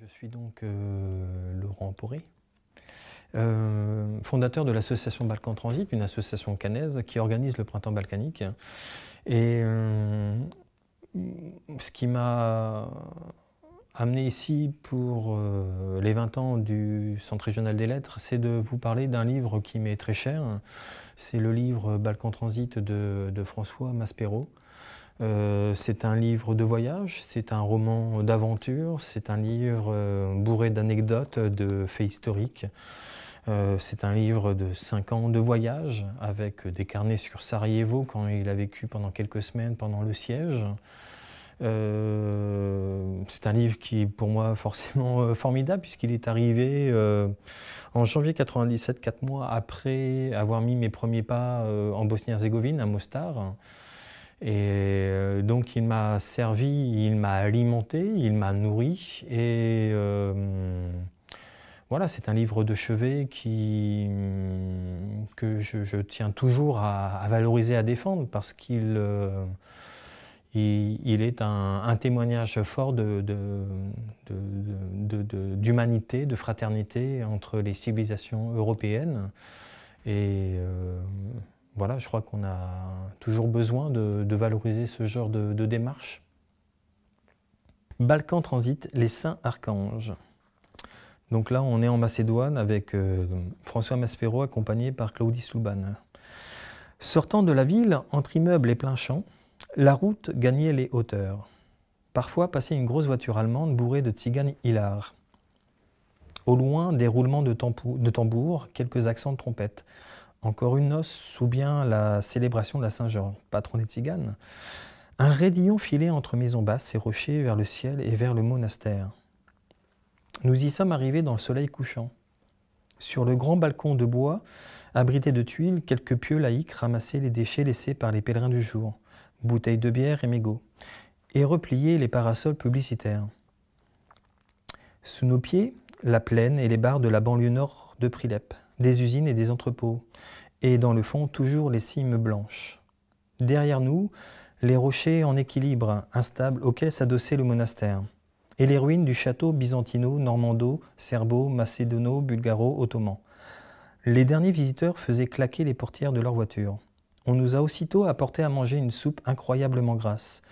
Je suis donc euh, Laurent Poré, euh, fondateur de l'association Balkan Transit, une association canaise qui organise le printemps balkanique. Et euh, ce qui m'a amené ici pour les 20 ans du Centre régional des lettres, c'est de vous parler d'un livre qui m'est très cher. C'est le livre Balkan Transit de François Maspero. Euh, c'est un livre de voyage, c'est un roman d'aventure, c'est un livre euh, bourré d'anecdotes, de faits historiques. Euh, c'est un livre de 5 ans de voyage avec des carnets sur Sarajevo quand il a vécu pendant quelques semaines pendant le siège. c'est un livre qui est pour moi forcément formidable puisqu'il est arrivé en janvier 97, quatre mois après avoir mis mes premiers pas en Bosnie-Herzégovine, à Mostar. Et euh, donc il m'a servi, il m'a alimenté, il m'a nourri. Et euh, voilà, c'est un livre de chevet qui, que je, tiens toujours à, valoriser, à défendre, parce qu'il euh, il, est un, témoignage fort d'humanité, de, de, fraternité entre les civilisations européennes. Et voilà, je crois qu'on a toujours besoin de, valoriser ce genre de, démarche. Balkan Transit, les saints archanges. Donc là, on est en Macédoine avec euh, François Maspero accompagné par Claudie Souban. Sortant de la ville, entre immeubles et plein champ, la route gagnait les hauteurs. Parfois passait une grosse voiture allemande bourrée de tziganes hilars. Au loin, des roulements de, tambours, de quelques accents de trompette encore une noce sous bien la célébration de la Saint-Jean, patron des Tziganes. Un raidillon filait entre maisons basses et rochers vers le ciel et vers le monastère. Nous y sommes arrivés dans le soleil couchant. Sur le grand balcon de bois, abrité de tuiles, quelques pieux laïcs ramassaient les déchets laissés par les pèlerins du jour, bouteilles de bière et mégots, et repliaient les parasols publicitaires. Sous nos pieds, la plaine et les bars de la banlieue nord de Prilep, des usines et des entrepôts, et dans le fond toujours les cimes blanches. Derrière nous, les rochers en équilibre, instables, auxquels s'adossait le monastère, et les ruines du château byzantino, normando, serbo, macédono, bulgaro, ottoman. Les derniers visiteurs faisaient claquer les portières de leur voiture. On nous a aussitôt apporté à manger une soupe incroyablement grasse,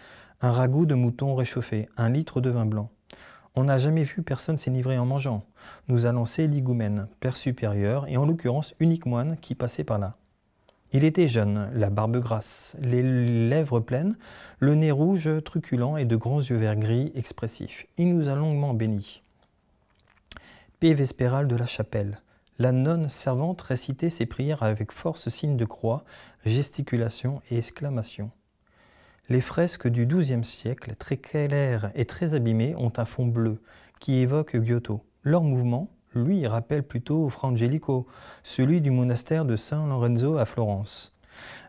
un ragoût de mouton réchauffé, un litre de vin blanc. On n'a jamais vu personne s'énivrer en mangeant. Nous allons Ligoumène, père supérieur, et en l'occurrence unique moine qui passait par là. Il était jeune, la barbe grasse, les lèvres pleines, le nez rouge truculent et de grands yeux verts gris expressifs. Il nous a longuement bénis. P. Vespéral de la chapelle. La nonne servante récitait ses prières avec force signe de croix, gesticulation et exclamations. Les fresques du XIIe siècle, très claires et très abîmées, ont un fond bleu qui évoque Giotto. Leur mouvement, lui, rappelle plutôt Frangelico, celui du monastère de San Lorenzo à Florence.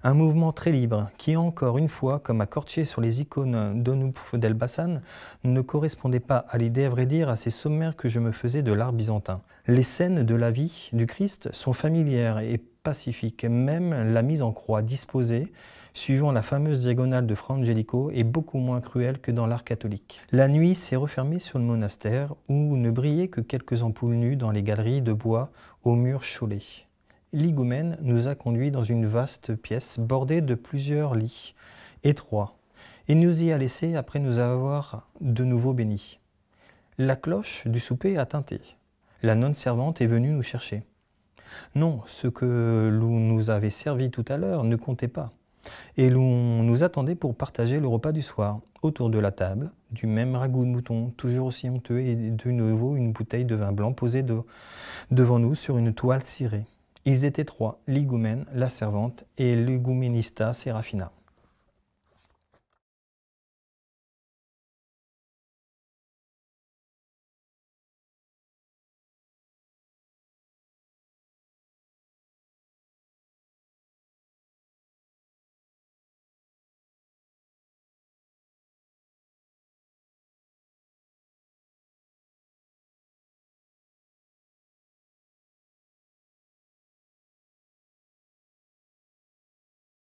Un mouvement très libre qui, encore une fois, comme à Cortier sur les icônes d'Onup del Bassan, ne correspondait pas à l'idée, à vrai dire, ces sommaire que je me faisais de l'art byzantin. Les scènes de la vie du Christ sont familières et pacifiques, même la mise en croix disposée suivant la fameuse diagonale de Fra Angelico, est beaucoup moins cruelle que dans l'art catholique. La nuit s'est refermée sur le monastère, où ne brillaient que quelques ampoules nues dans les galeries de bois aux murs chaulés. L'Igoumène nous a conduits dans une vaste pièce bordée de plusieurs lits, étroits, et nous y a laissés après nous avoir de nouveau bénis. La cloche du souper a tinté. La nonne servante est venue nous chercher. Non, ce que l'on nous avait servi tout à l'heure ne comptait pas et l'on nous attendait pour partager le repas du soir. Autour de la table, du même ragoût de mouton, toujours aussi honteux, et de nouveau une bouteille de vin blanc posée devant nous sur une toile cirée. Ils étaient trois, l'igoumen, la servante et Ligoumenista, Serafina.